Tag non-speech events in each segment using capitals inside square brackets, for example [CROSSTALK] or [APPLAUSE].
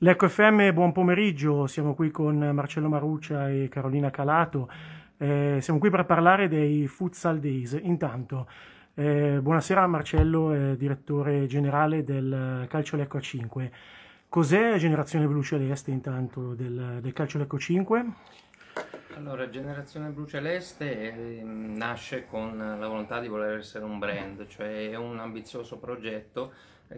Lecco FM, buon pomeriggio, siamo qui con Marcello Maruccia e Carolina Calato, eh, siamo qui per parlare dei Futsal Days. Intanto, eh, buonasera Marcello, eh, direttore generale del Calcio Lecco a 5. Cos'è Generazione Blu Celeste intanto del, del Calcio Lecco 5? Allora, Generazione Blu Celeste ehm, nasce con la volontà di voler essere un brand, cioè è un ambizioso progetto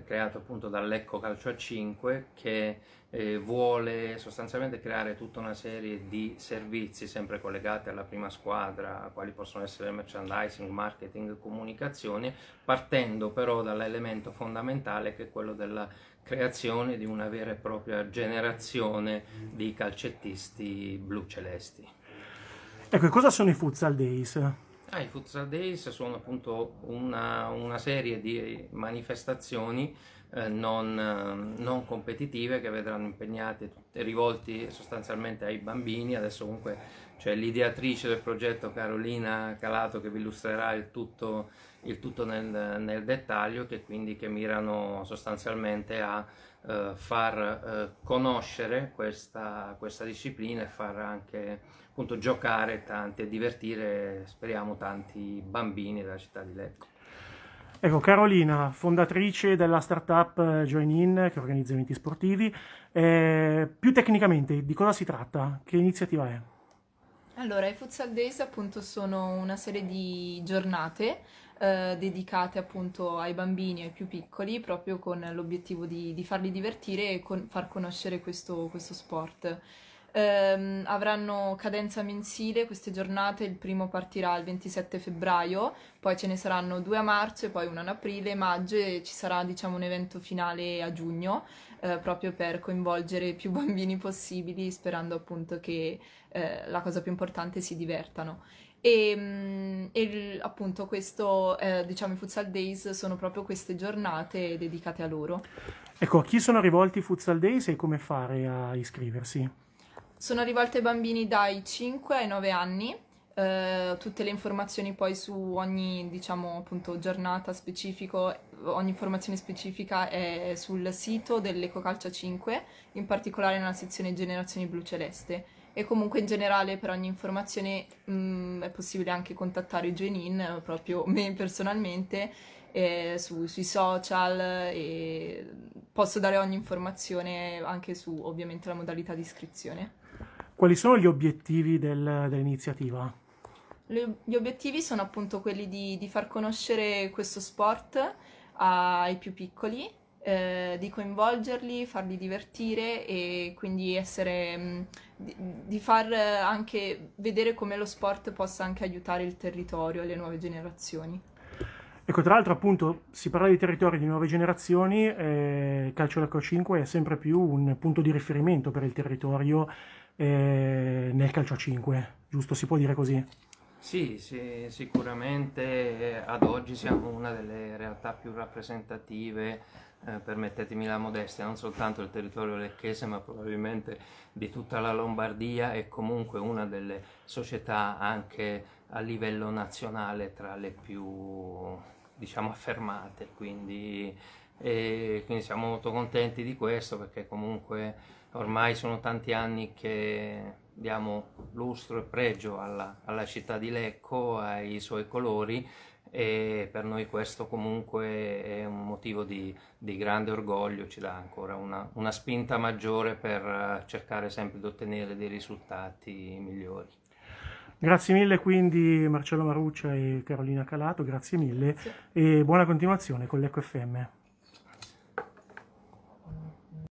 creato appunto dall'Ecco Calcio a 5 che eh, vuole sostanzialmente creare tutta una serie di servizi sempre collegati alla prima squadra, quali possono essere merchandising, marketing, comunicazione, partendo però dall'elemento fondamentale che è quello della creazione di una vera e propria generazione di calcettisti blu celesti. Ecco, cosa sono i Futsal Days? Ah, i Futsal Days sono appunto una, una serie di manifestazioni eh, non, eh, non, competitive che vedranno impegnate, rivolti sostanzialmente ai bambini, adesso comunque cioè l'ideatrice del progetto Carolina Calato che vi illustrerà il tutto, il tutto nel, nel, dettaglio, che quindi che mirano sostanzialmente a eh, far eh, conoscere questa, questa, disciplina e far anche appunto, giocare tanti e divertire, speriamo, tanti bambini della città di Lecco. Ecco, Carolina, fondatrice della startup eh, Join In che organizza eventi sportivi, eh, più tecnicamente di cosa si tratta? Che iniziativa è? Allora, i Futsal Days appunto sono una serie di giornate eh, dedicate appunto ai bambini e ai più piccoli, proprio con l'obiettivo di, di farli divertire e con, far conoscere questo, questo sport ehm, avranno cadenza mensile queste giornate, il primo partirà il 27 febbraio, poi ce ne saranno due a marzo e poi una in aprile, maggio e ci sarà diciamo un evento finale a giugno eh, proprio per coinvolgere più [LAUGHS] bambini possibili sperando appunto che eh, la cosa più importante si divertano. Ehm, e, e, appunto questo, eh, diciamo, i Futsal Days sono proprio queste giornate dedicate a loro. Ecco, a chi sono rivolti i Futsal Days e come fare a iscriversi? Sono rivolte ai bambini dai 5 ai 9 anni, eh, tutte le informazioni poi su ogni, diciamo, appunto, giornata specifico, ogni informazione specifica è sul sito dell'Ecocalcia 5, in particolare nella sezione Generazioni Blu Celeste. E comunque in generale per ogni informazione mh, mm, è possibile anche contattare i Genin, proprio me personalmente, eh, su, sui social e posso dare ogni informazione anche su ovviamente la modalità di iscrizione. Quali sono gli obiettivi del, dell'iniziativa? Gli obiettivi sono appunto quelli di, di far conoscere questo sport ai più piccoli, eh, di coinvolgerli, farli divertire e quindi essere, mm, di, di far anche vedere come lo sport possa anche aiutare il territorio e le nuove generazioni. Ecco, tra l'altro appunto si parla di territori di nuove generazioni, eh, il calcio d'Acqua 5 è sempre più un punto di riferimento per il territorio eh, nel calcio 5, giusto? Si può dire così? Sì, sì, sicuramente eh, ad oggi siamo una delle realtà più rappresentative, eh, permettetemi la modestia, non soltanto del territorio lecchese ma probabilmente di tutta la Lombardia e comunque una delle società anche a livello nazionale tra le più diciamo affermate, quindi, e quindi siamo molto contenti di questo perché comunque ormai sono tanti anni che diamo lustro e pregio alla, alla città di Lecco, ai suoi colori e per noi questo comunque è un motivo di, di grande orgoglio, ci dà ancora una, una spinta maggiore per eh, cercare sempre di ottenere dei risultati migliori. Grazie mille quindi Marcello Maruccia e Carolina Calato, grazie mille sì. e buona continuazione con l'EcoFM.